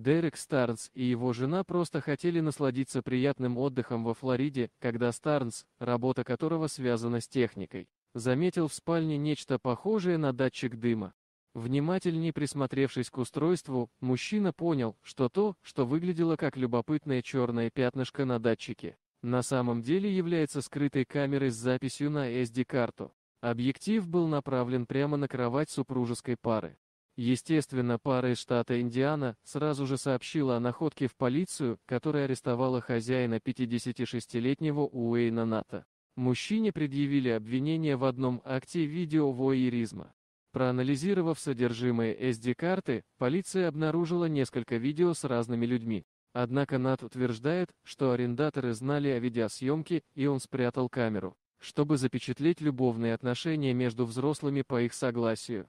Дерек Старнс и его жена просто хотели насладиться приятным отдыхом во Флориде, когда Старнс, работа которого связана с техникой, заметил в спальне нечто похожее на датчик дыма. Внимательней присмотревшись к устройству, мужчина понял, что то, что выглядело как любопытное черное пятнышко на датчике, на самом деле является скрытой камерой с записью на SD-карту. Объектив был направлен прямо на кровать супружеской пары. Естественно, пара из штата Индиана сразу же сообщила о находке в полицию, которая арестовала хозяина 56-летнего Уэйна Ната. Мужчине предъявили обвинение в одном акте видеовоеризма. Проанализировав содержимое SD-карты, полиция обнаружила несколько видео с разными людьми. Однако Нат утверждает, что арендаторы знали о видеосъемке, и он спрятал камеру, чтобы запечатлеть любовные отношения между взрослыми по их согласию.